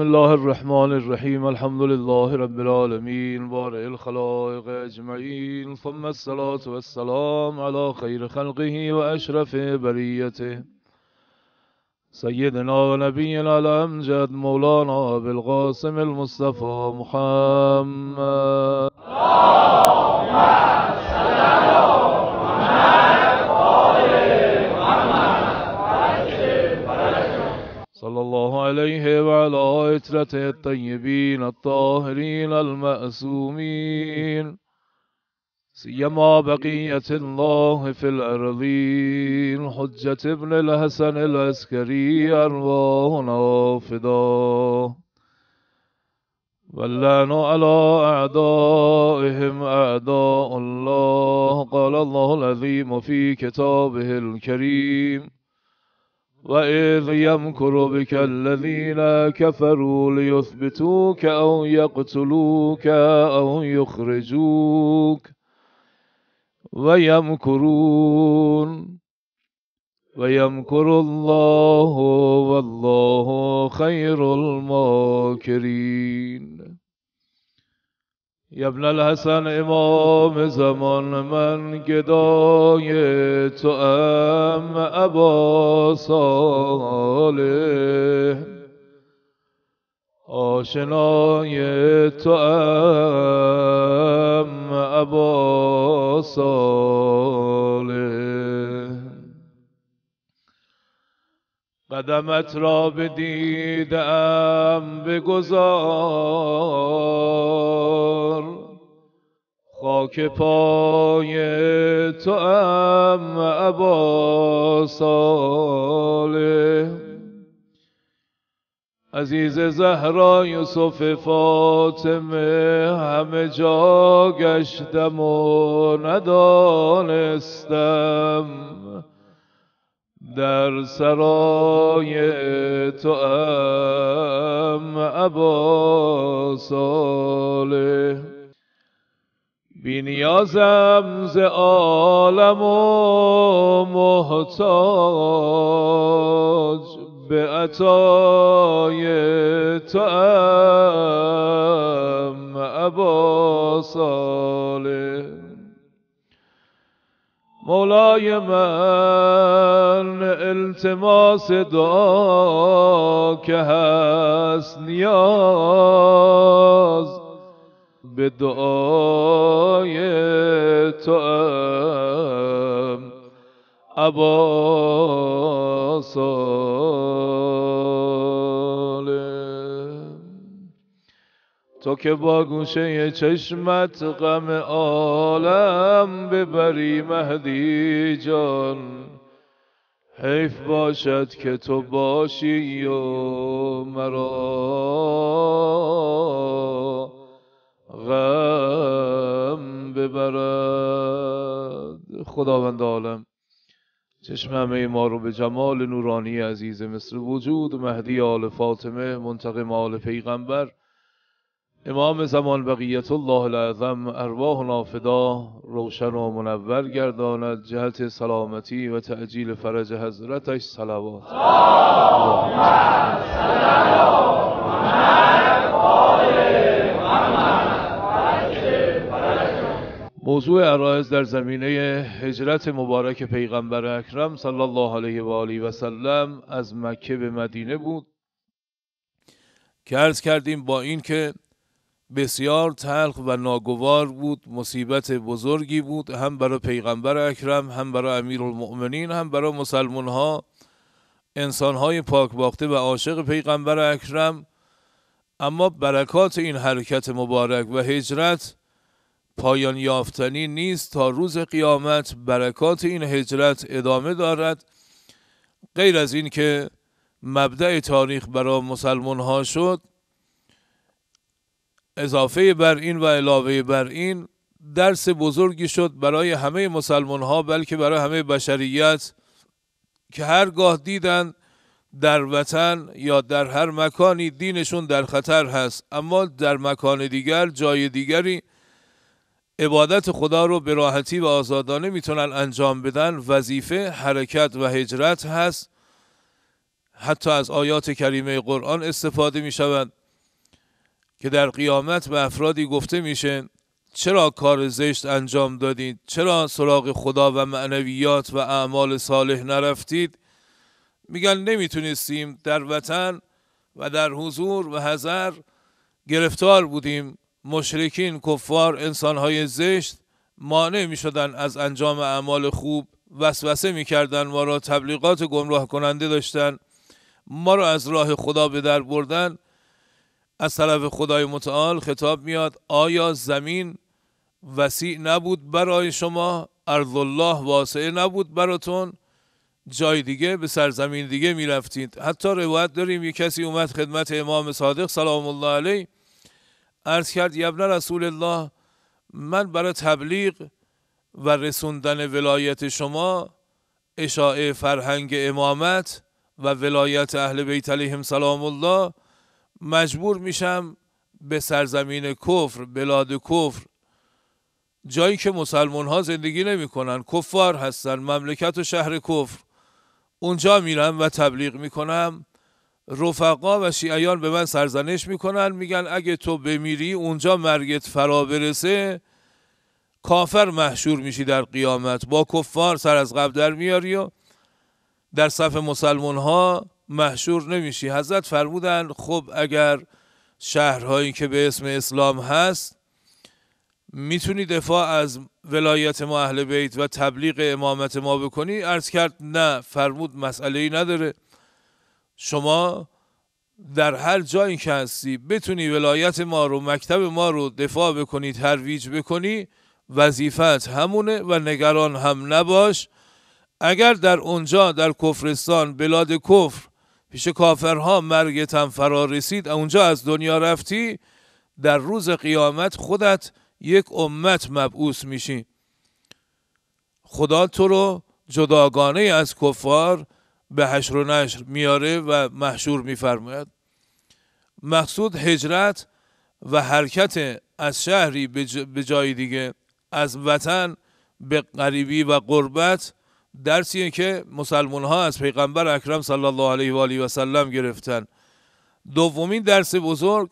بسم الله الرحمن الرحيم الحمد لله رب العالمين بارئ الخلائق أجمعين ثم الصلاة والسلام على خير خلقه وأشرف بريته سيدنا ونبينا الأمجد مولانا بالقاسم المصطفى محمد فترته الطيبين الطاهرين المأسومين سيما بقية الله في الأرضين حجة ابن الحسن العسكري أرواحنا فداه واللعن على أعدائهم أعداء الله قال الله العظيم في كتابه الكريم وإذ يمكر بك الذين كفروا ليثبتوك أو يقتلوك أو يخرجوك ويمكرون ويمكر الله والله خير الماكرين ابن الحسن امام زمان من گدای تو ام ابا صالح آشنای تو ام ابا صالح قدمت را بدیدم بگذار خاک پای تو ام عبا صالح عزیز زهرا یوسف فاطمه همه جا گشتم و ندانستم در سرای تو ام ابا صالح بی ز عالم و محتاج به عطای تو ام ابا صالح مولای من التماس دعا که هست نیاز به دعای تو ام تو که با گوشه چشمت غم عالم ببری مهدی جان حیف باشد که تو باشی و مرا غم ببرد خداوند عالم چشم همه ما رو به جمال نورانی عزیز مصر وجود مهدی آل فاطمه منتقم آل پیغمبر امام زمان بقیت الله العظم ارواح نافدا روشن و منور گرداند جهت سلامتی و تأجیل فرج حضرتش صلوات موضوع عرائز در زمینه هجرت مبارک پیغمبر اکرم صلی الله علیه و آله و سلم از مکه به مدینه بود که عرض کردیم با این که بسیار تلخ و ناگوار بود مصیبت بزرگی بود هم برای پیغمبر اکرم هم برای امیر المؤمنین هم برای مسلمان ها انسان های پاک باخته و عاشق پیغمبر اکرم اما برکات این حرکت مبارک و هجرت پایان یافتنی نیست تا روز قیامت برکات این هجرت ادامه دارد غیر از این که مبدع تاریخ برای مسلمان ها شد اضافه بر این و علاوه بر این درس بزرگی شد برای همه مسلمان ها بلکه برای همه بشریت که هرگاه دیدن در وطن یا در هر مکانی دینشون در خطر هست اما در مکان دیگر جای دیگری عبادت خدا رو به راحتی و آزادانه میتونن انجام بدن وظیفه حرکت و هجرت هست حتی از آیات کریمه قرآن استفاده میشوند که در قیامت به افرادی گفته میشه چرا کار زشت انجام دادید چرا سراغ خدا و معنویات و اعمال صالح نرفتید میگن نمیتونستیم در وطن و در حضور و حضر گرفتار بودیم مشرکین کفار انسانهای زشت مانع میشدن از انجام اعمال خوب وسوسه میکردن ما را تبلیغات گمراه کننده داشتن ما را از راه خدا به در بردن از طرف خدای متعال خطاب میاد آیا زمین وسیع نبود برای شما ارض الله واسعه نبود براتون جای دیگه به سرزمین دیگه میرفتید حتی روایت داریم یک کسی اومد خدمت امام صادق سلام الله علیه عرض کرد یبن رسول الله من برای تبلیغ و رسوندن ولایت شما اشاعه فرهنگ امامت و ولایت اهل بیت علیهم سلام الله مجبور میشم به سرزمین کفر بلاد کفر جایی که مسلمان ها زندگی نمی کنن کفار هستن مملکت و شهر کفر اونجا میرم و تبلیغ میکنم رفقا و شیعیان به من سرزنش میکنن میگن اگه تو بمیری اونجا مرگت فرا برسه کافر محشور میشی در قیامت با کفار سر از قبل در میاری و در صف مسلمان ها محشور نمیشی حضرت فرمودن خب اگر شهرهایی که به اسم اسلام هست میتونی دفاع از ولایت ما اهل بیت و تبلیغ امامت ما بکنی عرض کرد نه فرمود مسئله ای نداره شما در هر جایی که هستی بتونی ولایت ما رو مکتب ما رو دفاع بکنی ترویج بکنی وظیفت همونه و نگران هم نباش اگر در اونجا در کفرستان بلاد کفر پیش کافرها مرگ هم فرا رسید اونجا از دنیا رفتی در روز قیامت خودت یک امت مبعوث میشی خدا تو رو جداگانه از کفار به حشر و نشر میاره و محشور میفرماید مقصود هجرت و حرکت از شهری به جای دیگه از وطن به غریبی و قربت درسیه که مسلمان ها از پیغمبر اکرم صلی الله علیه و آله و سلم گرفتن دومین درس بزرگ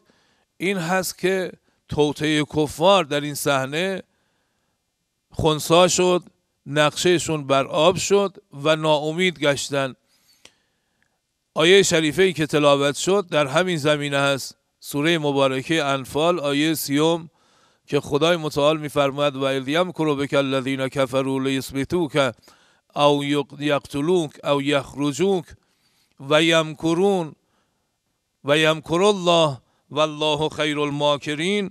این هست که توته کفار در این صحنه خونسا شد نقشهشون بر آب شد و ناامید گشتن آیه شریفه ای که تلاوت شد در همین زمینه هست سوره مبارکه انفال آیه سیوم که خدای متعال میفرماید و الیم کرو بک الذین کفروا که او یقتلوک او یخرجوک و یمکرون و یمکر الله و الله خیر الماکرین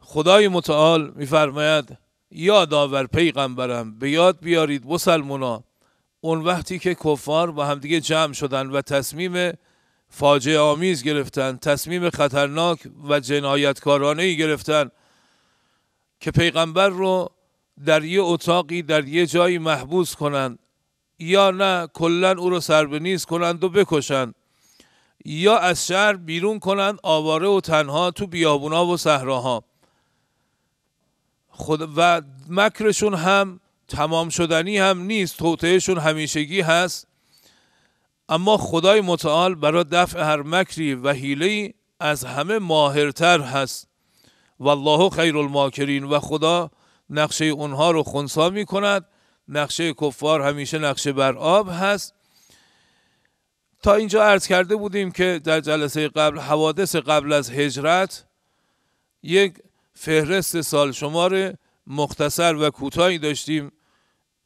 خدای متعال میفرماید یاد آور پیغمبرم به یاد بیارید مسلمونا اون وقتی که کفار با همدیگه جمع شدن و تصمیم فاجعه آمیز گرفتن تصمیم خطرناک و جنایتکارانه ای گرفتن که پیغمبر رو در یه اتاقی در یه جایی محبوس کنند یا نه کلا او به نیز کنند و بکشند یا از شهر بیرون کنند آواره و تنها تو بیابونا و صحراها خود و مکرشون هم تمام شدنی هم نیست توطعهشون همیشگی هست اما خدای متعال برای دفع هر مکری و حیله از همه ماهرتر هست والله خیر الماکرین و خدا نقشه اونها رو خونسا می کند نقشه کفار همیشه نقشه بر آب هست تا اینجا عرض کرده بودیم که در جلسه قبل حوادث قبل از هجرت یک فهرست سال شمار مختصر و کوتاهی داشتیم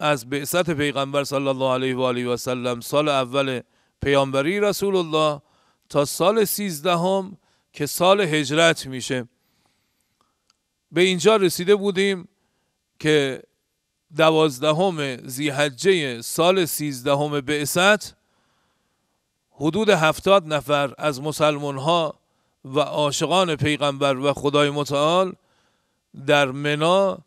از بعثت پیغمبر صلی الله علیه و آله و سلم سال اول پیامبری رسول الله تا سال سیزدهم که سال هجرت میشه به اینجا رسیده بودیم که دوازدهم زیحجه سال سیزدهم بعثت حدود هفتاد نفر از مسلمان ها و عاشقان پیغمبر و خدای متعال در منا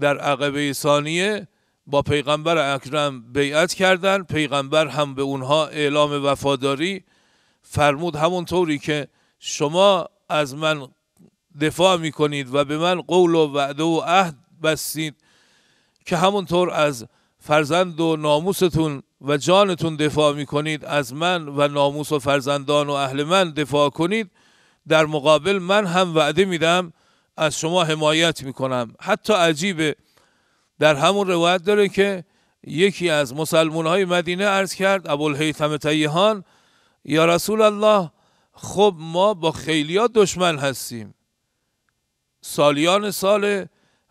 در عقبه ثانیه با پیغمبر اکرم بیعت کردند پیغمبر هم به اونها اعلام وفاداری فرمود همون طوری که شما از من دفاع میکنید و به من قول و وعده و عهد بستید که همونطور از فرزند و ناموستون و جانتون دفاع میکنید از من و ناموس و فرزندان و اهل من دفاع کنید در مقابل من هم وعده میدم از شما حمایت میکنم حتی عجیبه در همون روایت داره که یکی از مسلمون های مدینه عرض کرد ابوالهیثم تیهان یا رسول الله خب ما با خیلیا دشمن هستیم سالیان ساله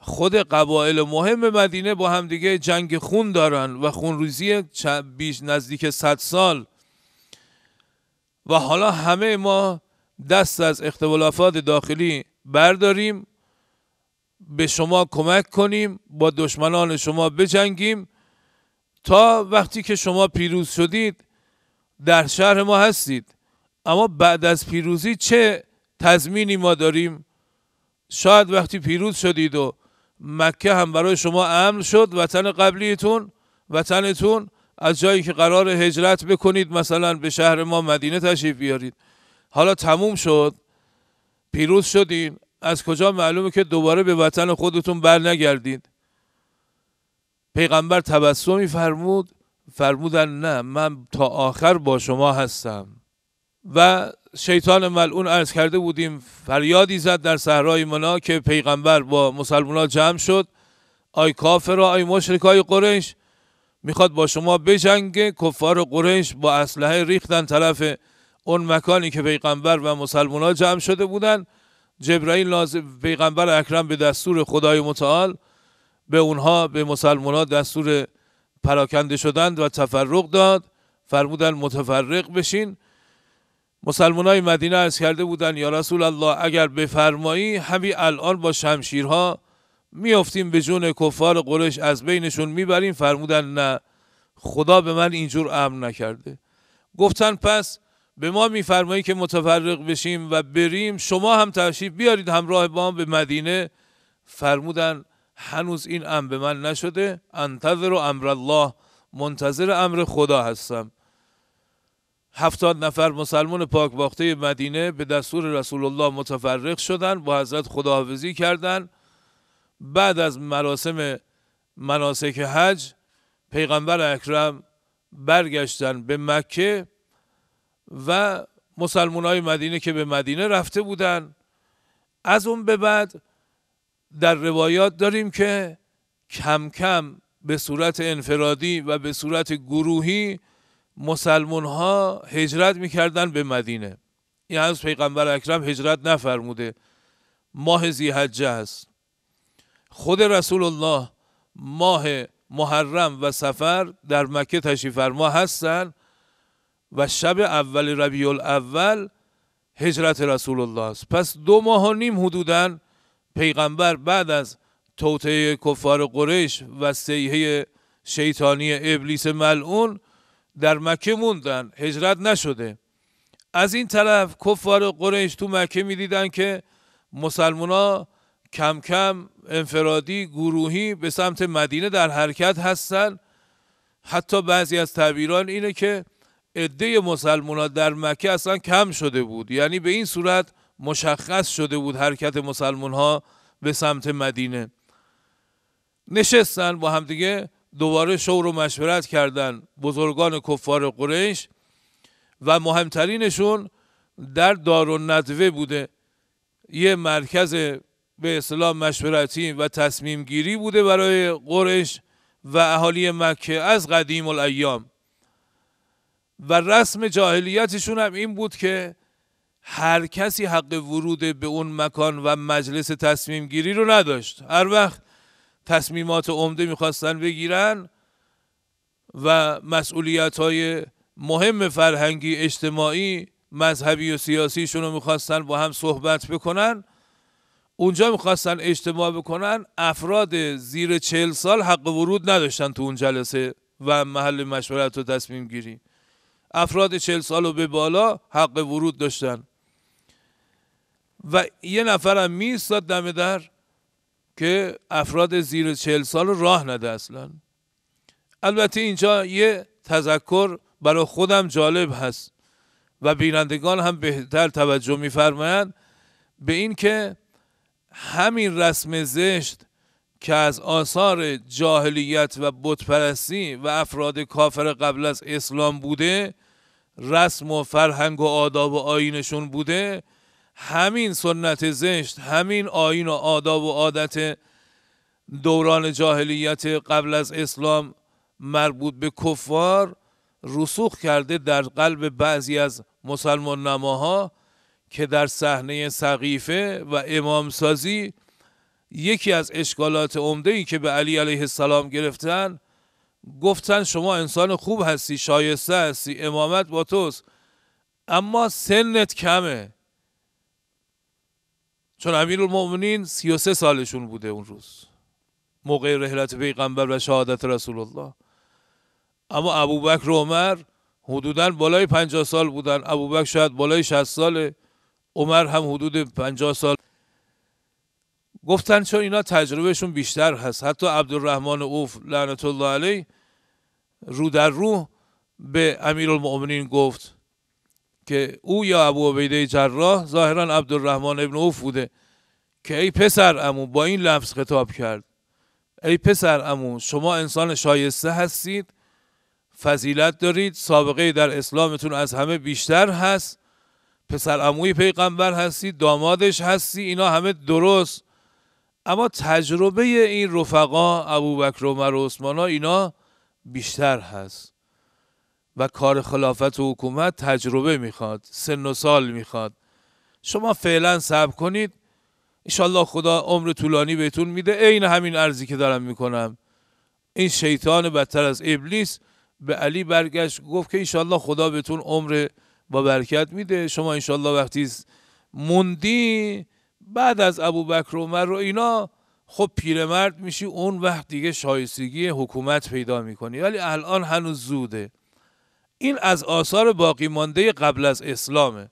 خود قبایل مهم مدینه با همدیگه جنگ خون دارن و خونریزی بیش نزدیک 100 سال و حالا همه ما دست از اختلافات داخلی برداریم به شما کمک کنیم با دشمنان شما بجنگیم تا وقتی که شما پیروز شدید در شهر ما هستید اما بعد از پیروزی چه تضمینی ما داریم شاید وقتی پیروز شدید و مکه هم برای شما امن شد وطن قبلیتون وطنتون از جایی که قرار هجرت بکنید مثلا به شهر ما مدینه تشریف بیارید حالا تموم شد پیروز شدین از کجا معلومه که دوباره به وطن خودتون بر نگردید پیغمبر تبسمی فرمود فرمودن نه من تا آخر با شما هستم و شیطان ملعون عرض کرده بودیم فریادی زد در صحرای منا که پیغمبر با مسلمان جمع شد آی کافر آی مشرک های قریش میخواد با شما بجنگه کفار قریش با اسلحه ریختن طرف اون مکانی که پیغمبر و مسلمان جمع شده بودن جبرائیل نازل پیغمبر اکرم به دستور خدای متعال به اونها به مسلمان دستور پراکنده شدند و تفرق داد فرمودن متفرق بشین مسلمان های مدینه از کرده بودن یا رسول الله اگر بفرمایی همین الان با شمشیرها میافتیم به جون کفار قرش از بینشون میبریم فرمودن نه خدا به من اینجور امر نکرده گفتن پس به ما میفرمایی که متفرق بشیم و بریم شما هم تشریف بیارید همراه با هم به مدینه فرمودن هنوز این امر به من نشده انتظر و امر الله منتظر امر خدا هستم هفتاد نفر مسلمان پاک باخته مدینه به دستور رسول الله متفرق شدند با حضرت خداحافظی کردند بعد از مراسم مناسک حج پیغمبر اکرم برگشتن به مکه و مسلمان های مدینه که به مدینه رفته بودن از اون به بعد در روایات داریم که کم کم به صورت انفرادی و به صورت گروهی مسلمون ها هجرت میکردن به مدینه این هنوز پیغمبر اکرم هجرت نفرموده ماه زیحجه هست خود رسول الله ماه محرم و سفر در مکه تشریف فرما هستند و شب اول ربیع الاول هجرت رسول الله است پس دو ماه و نیم حدودا پیغمبر بعد از توطعه کفار قریش و سیحه شیطانی ابلیس ملعون در مکه موندن هجرت نشده از این طرف کفار قریش تو مکه دیدن که مسلمان کم کم انفرادی گروهی به سمت مدینه در حرکت هستن حتی بعضی از تعبیران اینه که عده مسلمان در مکه اصلا کم شده بود یعنی به این صورت مشخص شده بود حرکت مسلمان ها به سمت مدینه نشستن با همدیگه دوباره شور و مشورت کردن بزرگان کفار قریش و مهمترینشون در دار و ندوه بوده یه مرکز به اسلام مشورتی و تصمیم گیری بوده برای قریش و اهالی مکه از قدیم الایام و رسم جاهلیتشون هم این بود که هر کسی حق ورود به اون مکان و مجلس تصمیم گیری رو نداشت هر وقت تصمیمات عمده میخواستن بگیرن و مسئولیت های مهم فرهنگی اجتماعی مذهبی و سیاسیشون رو میخواستن با هم صحبت بکنن اونجا میخواستن اجتماع بکنن افراد زیر چهل سال حق ورود نداشتن تو اون جلسه و محل مشورت و تصمیم گیری افراد چهل سال و به بالا حق ورود داشتن و یه نفرم میستاد دم در که افراد زیر چهل سال راه نده اصلا البته اینجا یه تذکر برای خودم جالب هست و بینندگان هم بهتر توجه میفرمایند به این که همین رسم زشت که از آثار جاهلیت و بتپرستی و افراد کافر قبل از اسلام بوده رسم و فرهنگ و آداب و آینشون بوده همین سنت زشت همین آین و آداب و عادت دوران جاهلیت قبل از اسلام مربوط به کفار رسوخ کرده در قلب بعضی از مسلمان نماها که در صحنه سقیفه و امامسازی یکی از اشکالات عمده ای که به علی علیه السلام گرفتن گفتن شما انسان خوب هستی شایسته هستی امامت با توست اما سنت کمه چون امیر المؤمنین 33 سالشون بوده اون روز موقع رحلت پیغمبر و شهادت رسول الله اما ابوبکر و عمر حدودا بالای 50 سال بودن ابوبکر شاید بالای 60 سال، عمر هم حدود 50 سال گفتن چون اینا تجربهشون بیشتر هست حتی عبدالرحمن اوف لعنت الله علیه رو در رو به امیر المؤمنین گفت که او یا ابو عبیده جراح ظاهرا عبدالرحمن ابن اوف بوده که ای پسر امو با این لفظ خطاب کرد ای پسر امو شما انسان شایسته هستید فضیلت دارید سابقه در اسلامتون از همه بیشتر هست پسر اموی پیغمبر هستی دامادش هستی اینا همه درست اما تجربه این رفقا ابو عمر و عثمان اینا بیشتر هست و کار خلافت و حکومت تجربه میخواد سن و سال میخواد شما فعلا صبر کنید انشالله خدا عمر طولانی بهتون میده عین همین ارزی که دارم میکنم این شیطان بدتر از ابلیس به علی برگشت گفت که انشالله خدا بهتون عمر با برکت میده شما انشالله وقتی موندی بعد از ابو بکر عمر رو اینا خب پیرمرد میشی اون وقت دیگه شایستگی حکومت پیدا میکنی ولی الان هنوز زوده این از آثار باقی مانده قبل از اسلامه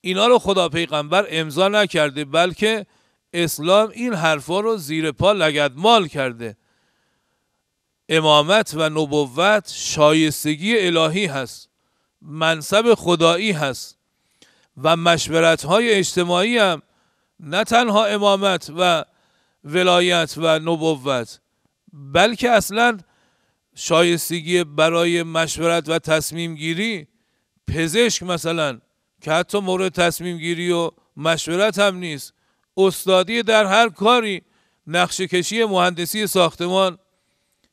اینا رو خدا پیغمبر امضا نکرده بلکه اسلام این حرفا رو زیر پا لگد مال کرده امامت و نبوت شایستگی الهی هست منصب خدایی هست و مشورت های اجتماعی هم نه تنها امامت و ولایت و نبوت بلکه اصلا شایستگی برای مشورت و تصمیم گیری پزشک مثلا که حتی مورد تصمیم گیری و مشورت هم نیست استادی در هر کاری نقشه کشی مهندسی ساختمان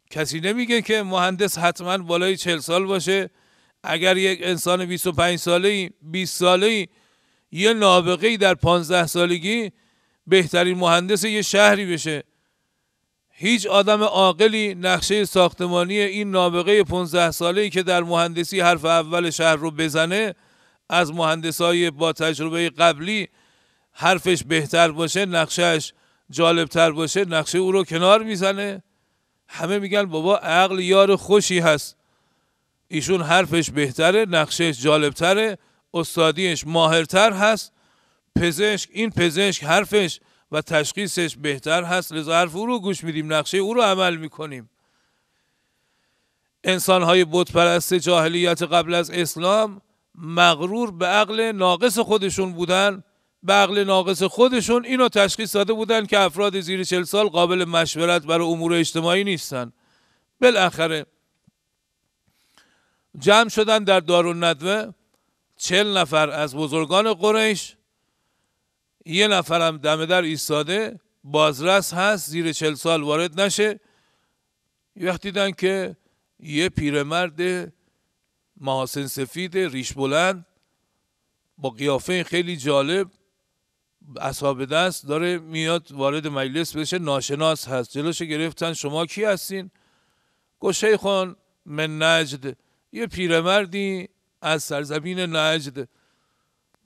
کسی نمیگه که مهندس حتما بالای چل سال باشه اگر یک انسان 25 ساله ای 20 ساله ای یه نابغه ای در 15 سالگی بهترین مهندس یه شهری بشه هیچ آدم عاقلی نقشه ساختمانی این نابغه 15 ساله‌ای که در مهندسی حرف اول شهر رو بزنه از مهندسای با تجربه قبلی حرفش بهتر باشه نقشهش جالبتر باشه نقشه او رو کنار میزنه همه میگن بابا عقل یار خوشی هست ایشون حرفش بهتره نقشهش جالبتره استادیش ماهرتر هست پزشک این پزشک حرفش و تشخیصش بهتر هست لذا حرف او رو گوش میدیم نقشه او رو عمل میکنیم انسان های بتپرست جاهلیت قبل از اسلام مغرور به عقل ناقص خودشون بودن به عقل ناقص خودشون اینو تشخیص داده بودن که افراد زیر چل سال قابل مشورت برای امور اجتماعی نیستن بالاخره جمع شدن در ندوه چل نفر از بزرگان قریش یه نفرم دم در ایستاده بازرس هست زیر چل سال وارد نشه یه دیدن که یه پیرمرد محاسن سفید ریش بلند با قیافه خیلی جالب اصحاب دست داره میاد وارد مجلس بشه ناشناس هست جلوش گرفتن شما کی هستین گوشه خون من نجد یه پیرمردی از سرزمین نجد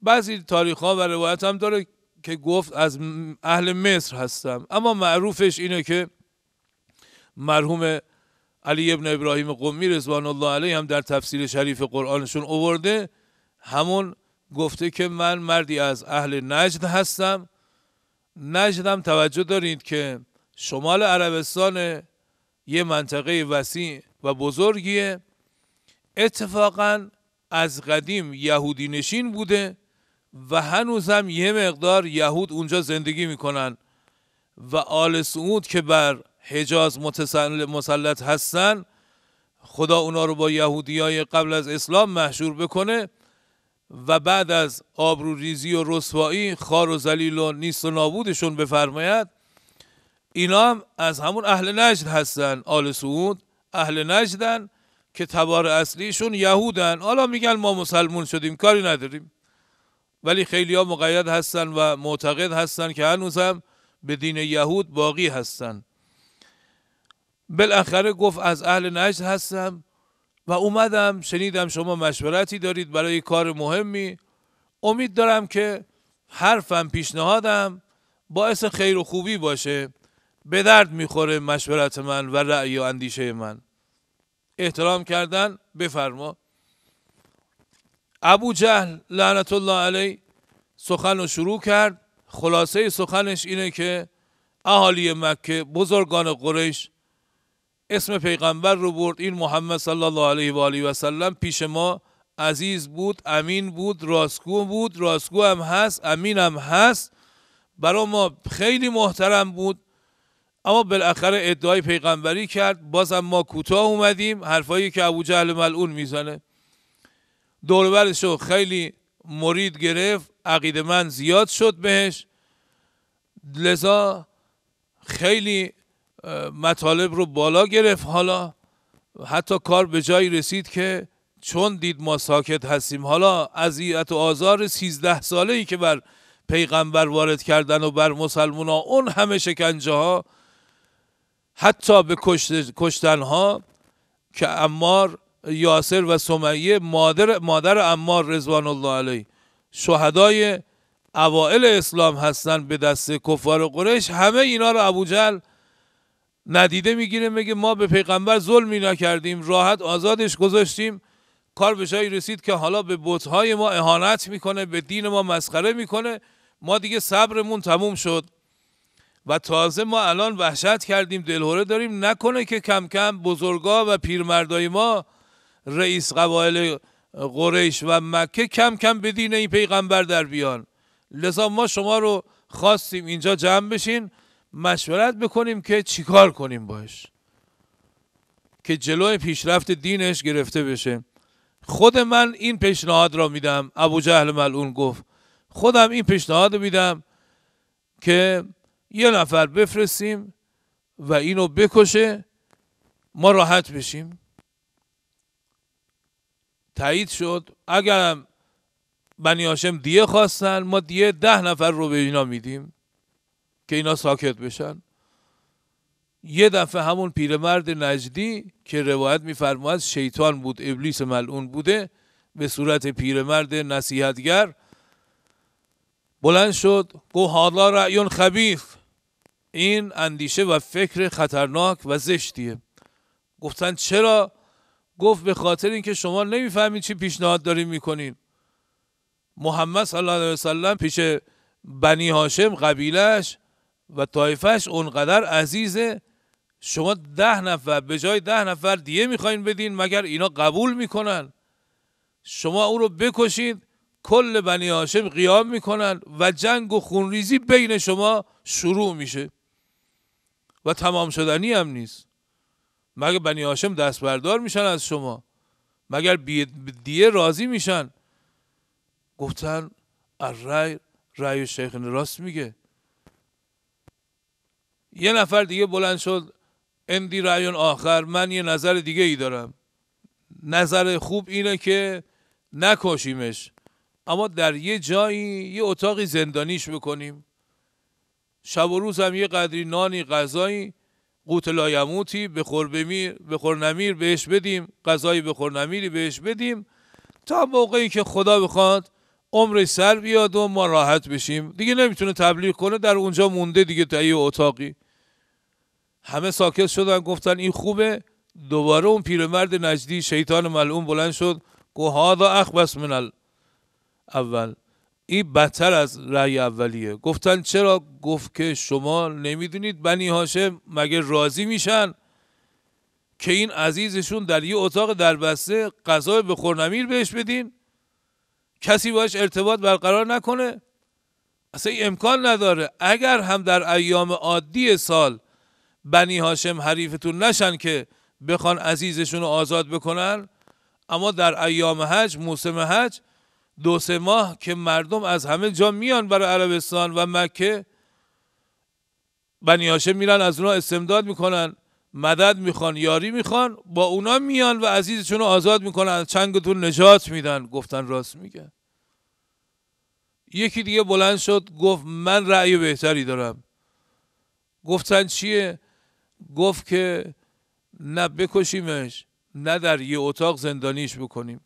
بعضی تاریخ ها و روایت هم داره که گفت از اهل مصر هستم اما معروفش اینه که مرحوم علی ابن ابراهیم قمی رضوان الله علیه هم در تفسیر شریف قرآنشون اوورده همون گفته که من مردی از اهل نجد هستم نجدم توجه دارید که شمال عربستان یه منطقه وسیع و بزرگیه اتفاقا از قدیم یهودی نشین بوده و هنوز هم یه مقدار یهود اونجا زندگی میکنن و آل سعود که بر حجاز مسلط هستن خدا اونا رو با یهودی های قبل از اسلام محشور بکنه و بعد از آبرو ریزی و رسوایی خار و زلیل و نیست و نابودشون بفرماید اینا هم از همون اهل نجد هستن آل سعود اهل نجدن که تبار اصلیشون یهودن حالا میگن ما مسلمون شدیم کاری نداریم ولی خیلی ها مقید هستن و معتقد هستن که هنوزم به دین یهود باقی هستن بالاخره گفت از اهل نجد هستم و اومدم شنیدم شما مشورتی دارید برای کار مهمی امید دارم که حرفم پیشنهادم باعث خیر و خوبی باشه به درد میخوره مشورت من و رأی و اندیشه من احترام کردن بفرما ابو جهل لعنت الله علیه سخن رو شروع کرد خلاصه سخنش اینه که اهالی مکه بزرگان قریش اسم پیغمبر رو برد این محمد صلی الله علیه و آله و سلم پیش ما عزیز بود امین بود راستگو بود راستگو هم هست امین هم هست برای ما خیلی محترم بود اما بالاخره ادعای پیغمبری کرد بازم ما کوتاه اومدیم حرفایی که ابو جهل ملعون میزنه دوربرش رو خیلی مرید گرفت عقید من زیاد شد بهش لذا خیلی مطالب رو بالا گرفت حالا حتی کار به جایی رسید که چون دید ما ساکت هستیم حالا اذیت و آزار سیزده ساله ای که بر پیغمبر وارد کردن و بر مسلمان ها اون همه شکنجه ها حتی به کشتن ها که امار یاسر و سمیه مادر مادر امار رضوان الله علیه شهدای اوائل اسلام هستن به دست کفار قریش همه اینا رو جل ندیده میگیره میگه ما به پیغمبر ظلمی نکردیم راحت آزادش گذاشتیم کار به جایی رسید که حالا به بتهای ما اهانت میکنه به دین ما مسخره میکنه ما دیگه صبرمون تموم شد و تازه ما الان وحشت کردیم دلهوره داریم نکنه که کم کم بزرگا و پیرمردای ما رئیس قبایل قریش و مکه کم کم به دین این پیغمبر در بیان لذا ما شما رو خواستیم اینجا جمع بشین مشورت بکنیم که چیکار کنیم باش که جلو پیشرفت دینش گرفته بشه خود من این پیشنهاد را میدم ابو جهل ملعون گفت خودم این پیشنهاد میدم که یه نفر بفرستیم و اینو بکشه ما راحت بشیم تایید شد اگرم بنی هاشم دیه خواستن ما دیه ده نفر رو به اینا میدیم که اینا ساکت بشن یه دفعه همون پیرمرد نجدی که روایت میفرماید شیطان بود ابلیس ملعون بوده به صورت پیرمرد نصیحتگر بلند شد گو حالا رعیون خبیف این اندیشه و فکر خطرناک و زشتیه گفتن چرا گفت به خاطر اینکه شما نمیفهمید چی پیشنهاد داریم میکنین محمد صلی الله علیه وسلم پیش بنی هاشم قبیلش و طایفش اونقدر عزیزه شما ده نفر به جای ده نفر دیگه میخواین بدین مگر اینا قبول میکنن شما او رو بکشید کل بنی هاشم قیام میکنن و جنگ و خونریزی بین شما شروع میشه و تمام شدنی هم نیست مگر بنی هاشم دست بردار میشن از شما مگر دیه راضی میشن گفتن الرای رای شیخ راست میگه یه نفر دیگه بلند شد اندی رایون آخر من یه نظر دیگه ای دارم نظر خوب اینه که نکشیمش اما در یه جایی یه اتاقی زندانیش بکنیم شب و روز هم یه قدری نانی غذایی قوت لایموتی بخور بمیر بخور نمیر بهش بدیم غذای بخور نمیری بهش بدیم تا موقعی که خدا بخواد عمرش سر بیاد و ما راحت بشیم دیگه نمیتونه تبلیغ کنه در اونجا مونده دیگه تایی اتاقی همه ساکت شدن گفتن این خوبه دوباره اون پیرمرد نجدی شیطان ملعون بلند شد گوهاد و اخبس منال اول این بدتر از رأی اولیه گفتن چرا گفت که شما نمیدونید بنی هاشم مگه راضی میشن که این عزیزشون در یه اتاق دربسته غذای به خورنمیر بهش بدین کسی باش ارتباط برقرار نکنه اصلا این امکان نداره اگر هم در ایام عادی سال بنی هاشم حریفتون نشن که بخوان عزیزشون رو آزاد بکنن اما در ایام حج موسم حج دو سه ماه که مردم از همه جا میان برای عربستان و مکه بنی هاشم میرن از اونا استمداد میکنن مدد میخوان یاری میخوان با اونا میان و عزیزشون رو آزاد میکنن چنگتون نجات میدن گفتن راست میگن یکی دیگه بلند شد گفت من رأی بهتری دارم گفتن چیه گفت که نه بکشیمش نه در یه اتاق زندانیش بکنیم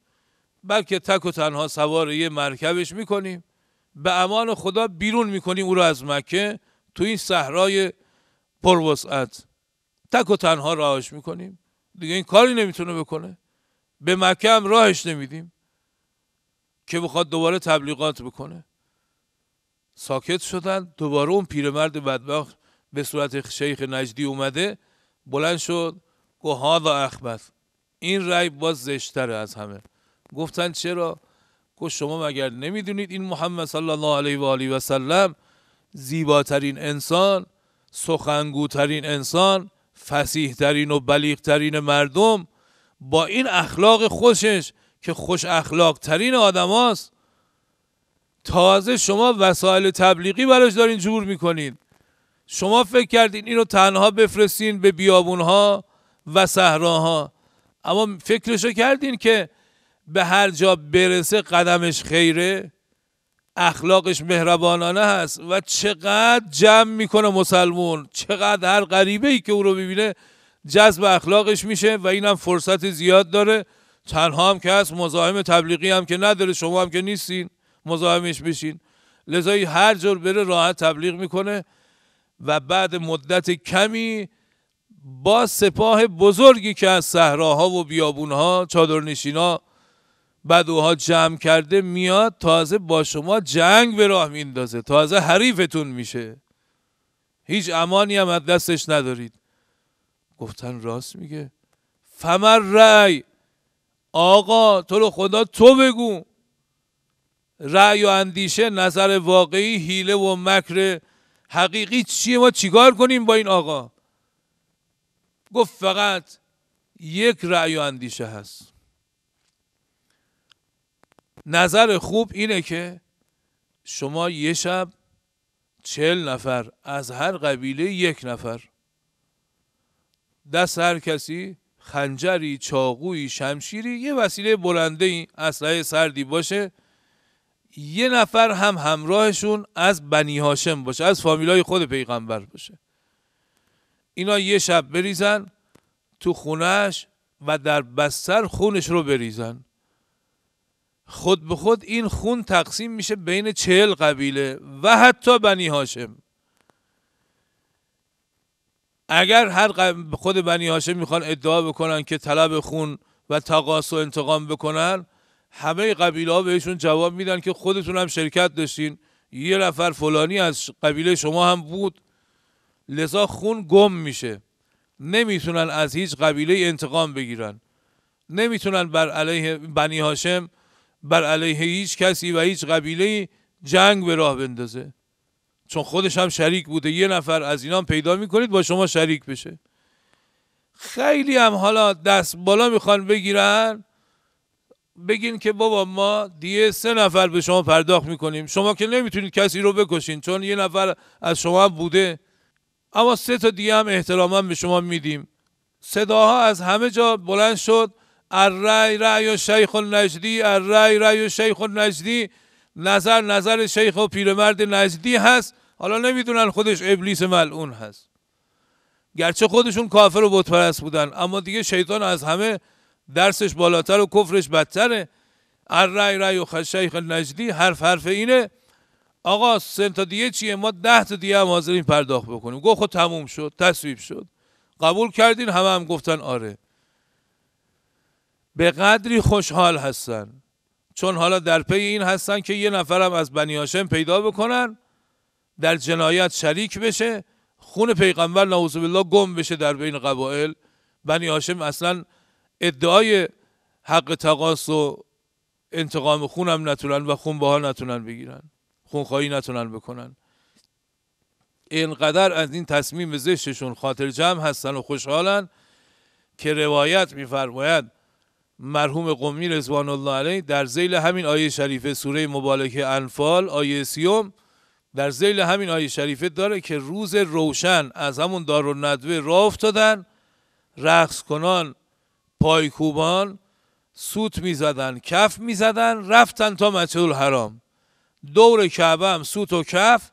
بلکه تک و تنها سوار یه مرکبش میکنیم به امان خدا بیرون میکنیم او رو از مکه تو این صحرای پروسعت تک و تنها راهش میکنیم دیگه این کاری نمیتونه بکنه به مکه هم راهش نمیدیم که بخواد دوباره تبلیغات بکنه ساکت شدن دوباره اون پیرمرد بدبخت به صورت شیخ نجدی اومده بلند شد گوهاد و اخبت این رای باز زشتره از همه گفتن چرا گفت شما مگر نمیدونید این محمد صلی الله علیه و آله و سلم زیباترین انسان سخنگوترین انسان فسیحترین و بلیغترین مردم با این اخلاق خوشش که خوش اخلاق ترین آدم هاست تازه شما وسایل تبلیغی براش دارین جور میکنید شما فکر کردین اینو تنها بفرستین به بیابونها و صحراها اما فکرشو کردین که به هر جا برسه قدمش خیره اخلاقش مهربانانه هست و چقدر جمع میکنه مسلمون چقدر هر غریبه ای که او رو ببینه جذب اخلاقش میشه و اینم فرصت زیاد داره تنها هم که هست مزاحم تبلیغی هم که نداره شما هم که نیستین مزاحمش بشین لذا هر جور بره راحت تبلیغ میکنه و بعد مدت کمی با سپاه بزرگی که از صحراها و بیابونها چادرنشینا بدوها جمع کرده میاد تازه با شما جنگ به راه میندازه تازه حریفتون میشه هیچ امانی هم از دستش ندارید گفتن راست میگه فمر رأی آقا تو رو خدا تو بگو رأی و اندیشه نظر واقعی هیله و مکر حقیقی چیه ما چیکار کنیم با این آقا گفت فقط یک رأی و اندیشه هست نظر خوب اینه که شما یه شب چل نفر از هر قبیله یک نفر دست هر کسی خنجری، چاقویی، شمشیری یه وسیله برنده ای اسلحه سردی باشه یه نفر هم همراهشون از بنی هاشم باشه از فامیلای خود پیغمبر باشه اینا یه شب بریزن تو خونش و در بستر خونش رو بریزن خود به خود این خون تقسیم میشه بین چهل قبیله و حتی بنی هاشم اگر هر خود بنی هاشم میخوان ادعا بکنن که طلب خون و تقاس و انتقام بکنن همه قبیله ها بهشون جواب میدن که خودتون هم شرکت داشتین یه نفر فلانی از قبیله شما هم بود لذا خون گم میشه نمیتونن از هیچ قبیله انتقام بگیرن نمیتونن بر علیه بنی هاشم بر علیه هیچ کسی و هیچ قبیله جنگ به راه بندازه چون خودش هم شریک بوده یه نفر از اینا پیدا میکنید با شما شریک بشه خیلی هم حالا دست بالا میخوان بگیرن بگین که بابا ما دیگه سه نفر به شما پرداخت میکنیم شما که نمیتونید کسی رو بکشین چون یه نفر از شما بوده اما سه تا دیگه هم احتراما به شما میدیم صداها از همه جا بلند شد الرای رای شیخ النجدی الرای رای شیخ النجدی نظر نظر شیخ و پیرمرد نجدی هست حالا نمیدونن خودش ابلیس ملعون هست گرچه خودشون کافر و بتپرست بودن اما دیگه شیطان از همه درسش بالاتر و کفرش بدتره الرای رای و شیخ نجدی، حرف حرف اینه آقا سن تا دیگه چیه ما ده تا دیگه هم حاضرین پرداخت بکنیم گفت خود تموم شد تصویب شد قبول کردین همه هم گفتن آره به قدری خوشحال هستن چون حالا در پی این هستن که یه نفرم از بنی هاشم پیدا بکنن در جنایت شریک بشه خون پیغمبر نعوذ بالله گم بشه در بین قبائل بنی هاشم اصلا ادعای حق تقاس و انتقام خونم نتونن و خون باها نتونن بگیرن خونخواهی نتونن بکنن اینقدر از این تصمیم زشتشون خاطر جمع هستن و خوشحالن که روایت میفرماید مرحوم قومی رضوان الله علیه در زیل همین آیه شریفه سوره مبالکه انفال آیه سیوم در زیل همین آیه شریفه داره که روز روشن از همون دار ندوه را افتادن رقص کنان پایکوبان سوت زدن کف زدن رفتن تا مسجد الحرام دور کعبه هم سوت و کف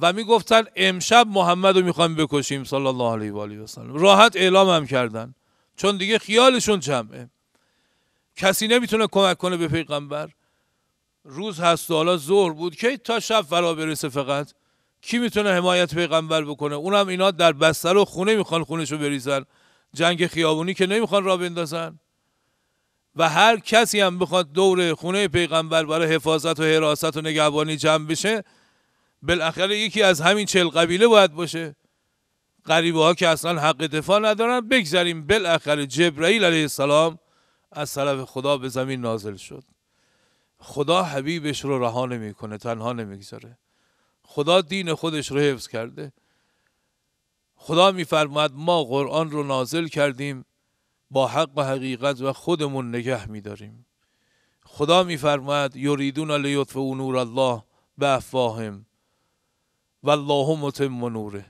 و گفتن امشب محمد رو میخوایم بکشیم صلی الله علیه و آله سلم راحت اعلام هم کردن چون دیگه خیالشون جمعه کسی نمیتونه کمک کنه به پیغمبر روز هست و حالا ظهر بود که تا شب فرا برسه فقط کی میتونه حمایت پیغمبر بکنه اونم اینا در بستر و خونه میخوان خونشو بریزن جنگ خیابونی که نمیخوان را بندازن و هر کسی هم بخواد دور خونه پیغمبر برای حفاظت و حراست و نگهبانی جمع بشه بالاخره یکی از همین چل قبیله باید باشه غریبه ها که اصلا حق دفاع ندارن بگذاریم بالاخره جبرئیل علیه السلام از طرف خدا به زمین نازل شد خدا حبیبش رو رها نمیکنه تنها نمیگذاره خدا دین خودش رو حفظ کرده خدا میفرماد ما قرآن رو نازل کردیم با حق و حقیقت و خودمون نگه میداریم خدا میفرماد یریدون و نور الله به افواهم الله متم نوره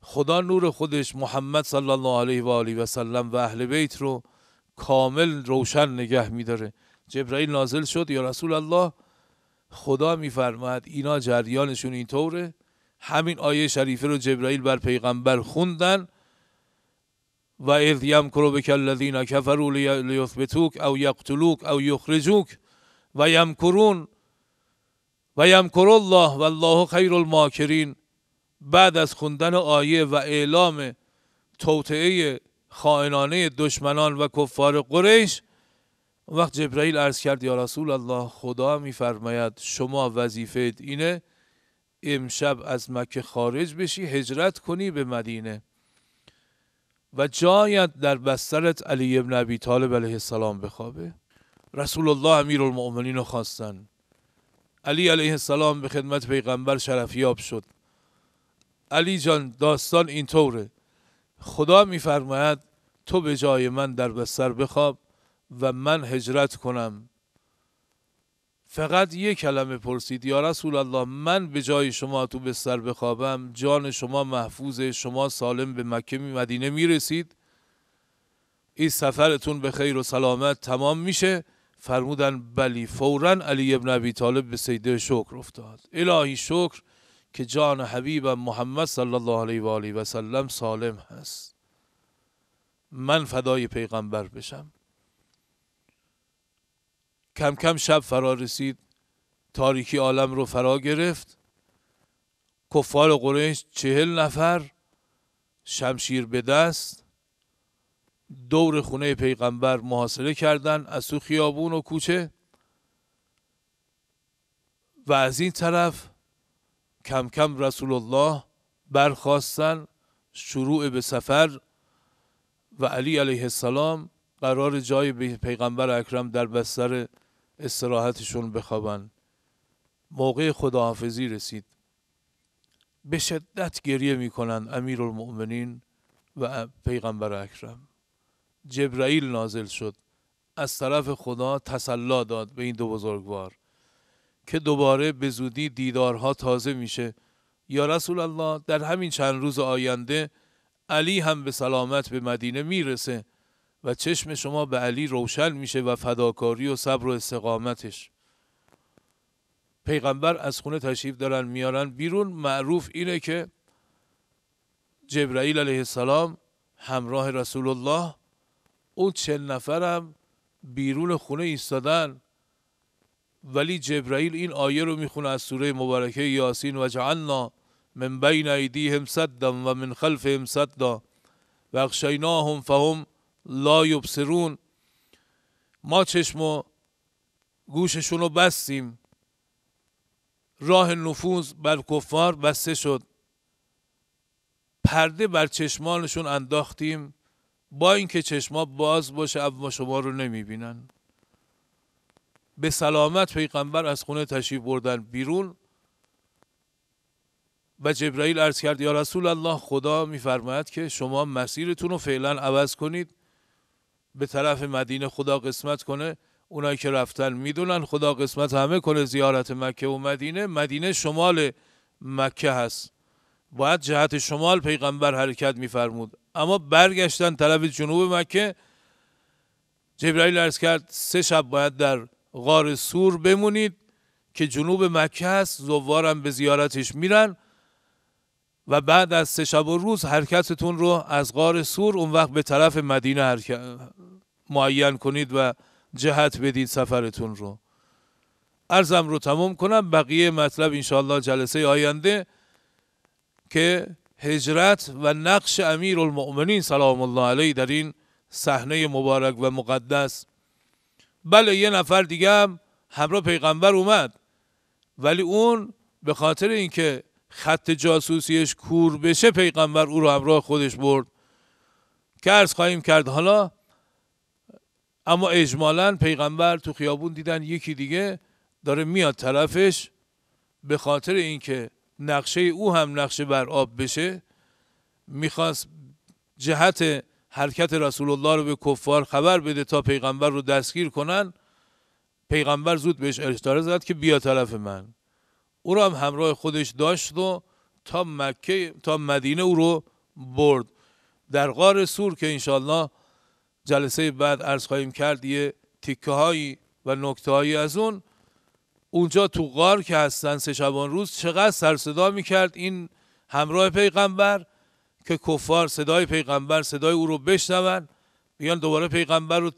خدا نور خودش محمد صلی الله علیه و آله و سلم و اهل بیت رو کامل روشن نگه میداره جبرائیل نازل شد یا رسول الله خدا میفرماد اینا جریانشون اینطوره همین آیه شریفه رو جبرائیل بر پیغمبر خوندن و اذ یمکرو بک الذین کفروا لیثبتوک او یقتلوک او یخرجوک و یمکرون و یمکر الله و الله خیر الماکرین بعد از خوندن آیه و اعلام توطعه خائنانه دشمنان و کفار قریش اون وقت جبرائیل عرض کرد یا رسول الله خدا میفرماید شما وظیفه اینه امشب از مکه خارج بشی هجرت کنی به مدینه و جایت در بسترت علی ابن ابی طالب علیه السلام بخوابه رسول الله امیر المؤمنین رو خواستن علی علیه السلام به خدمت پیغمبر شرفیاب شد علی جان داستان اینطوره خدا میفرماید تو به جای من در بستر بخواب و من هجرت کنم فقط یک کلمه پرسید یا رسول الله من به جای شما تو بستر بخوابم جان شما محفوظ شما سالم به مکه می مدینه میرسید این سفرتون به خیر و سلامت تمام میشه فرمودن بلی فورا علی ابن ابی طالب به سیده شکر افتاد الهی شکر که جان حبیب محمد صلی الله علیه و آله و سلم سالم هست من فدای پیغمبر بشم کم کم شب فرا رسید تاریکی عالم رو فرا گرفت کفار قریش چهل نفر شمشیر به دست دور خونه پیغمبر محاصله کردن از تو خیابون و کوچه و از این طرف کم کم رسول الله برخواستن شروع به سفر و علی علیه السلام قرار جای پیغمبر اکرم در بستر استراحتشون بخوابن موقع خداحافظی رسید به شدت گریه میکنن امیر المؤمنین و پیغمبر اکرم جبرائیل نازل شد از طرف خدا تسلا داد به این دو بزرگوار که دوباره به زودی دیدارها تازه میشه یا رسول الله در همین چند روز آینده علی هم به سلامت به مدینه میرسه و چشم شما به علی روشن میشه و فداکاری و صبر و استقامتش پیغمبر از خونه تشریف دارن میارن بیرون معروف اینه که جبرائیل علیه السلام همراه رسول الله اون چهل نفرم بیرون خونه ایستادن ولی جبرائیل این آیه رو میخونه از سوره مبارکه یاسین و جعلنا من بین ایدیهم صدا و من خلفهم صدا و اخشیناهم فهم لا یبصرون ما چشم و گوششون رو بستیم راه نفوذ بر کفار بسته شد پرده بر چشمانشون انداختیم با اینکه چشما باز باشه اما شما رو نمیبینن به سلامت پیغمبر از خونه تشریف بردن بیرون و جبرائیل عرض کرد یا رسول الله خدا میفرماید که شما مسیرتون رو فعلا عوض کنید به طرف مدینه خدا قسمت کنه اونایی که رفتن میدونن خدا قسمت همه کنه زیارت مکه و مدینه مدینه شمال مکه هست باید جهت شمال پیغمبر حرکت میفرمود اما برگشتن طرف جنوب مکه جبرائیل عرض کرد سه شب باید در غار سور بمونید که جنوب مکه است. زوارم به زیارتش میرن و بعد از سه شب و روز حرکتتون رو از غار سور اون وقت به طرف مدینه معین کنید و جهت بدید سفرتون رو ارزم رو تمام کنم بقیه مطلب انشاءالله جلسه آینده که هجرت و نقش امیر المؤمنین سلام الله علیه در این صحنه مبارک و مقدس بله یه نفر دیگه هم همراه پیغمبر اومد ولی اون به خاطر اینکه خط جاسوسیش کور بشه پیغمبر او رو همراه خودش برد که ارز خواهیم کرد حالا اما اجمالا پیغمبر تو خیابون دیدن یکی دیگه داره میاد طرفش به خاطر اینکه نقشه او هم نقشه بر آب بشه میخواست جهت حرکت رسول الله رو به کفار خبر بده تا پیغمبر رو دستگیر کنن پیغمبر زود بهش اشاره زد که بیا طرف من او رو هم همراه خودش داشت و تا مکه تا مدینه او رو برد در غار سور که انشالله جلسه بعد عرض خواهیم کرد یه تیکه هایی و نکته هایی از اون اونجا تو غار که هستن سه شبان روز چقدر سرصدا میکرد این همراه پیغمبر که کفار صدای پیغمبر صدای او رو بشنون بیان دوباره پیغمبر رو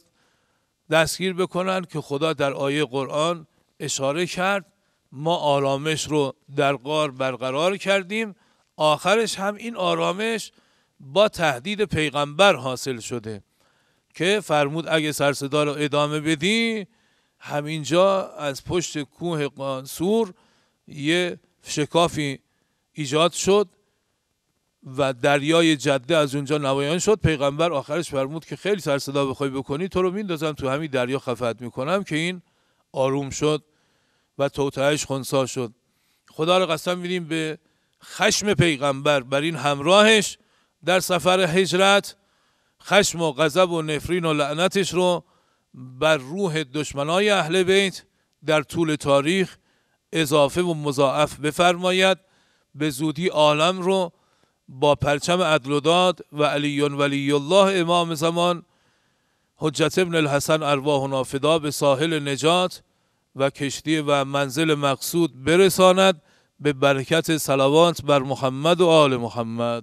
دستگیر بکنن که خدا در آیه قرآن اشاره کرد ما آرامش رو در غار برقرار کردیم آخرش هم این آرامش با تهدید پیغمبر حاصل شده که فرمود اگه سرصدا رو ادامه بدی همینجا از پشت کوه قانسور یه شکافی ایجاد شد و دریای جده از اونجا نوایان شد پیغمبر آخرش فرمود که خیلی سر صدا بخوای بکنی تو رو میندازم تو همین دریا خفت میکنم که این آروم شد و توتهش خونسا شد خدا رو قسم میدیم به خشم پیغمبر بر این همراهش در سفر هجرت خشم و غضب و نفرین و لعنتش رو بر روح دشمنای اهل بیت در طول تاریخ اضافه و مضاعف بفرماید به زودی عالم رو با پرچم عدل و داد و علی ولی الله امام زمان حجت ابن الحسن ارواحنا فدا به ساحل نجات و کشتی و منزل مقصود برساند به برکت سلوات بر محمد و آل محمد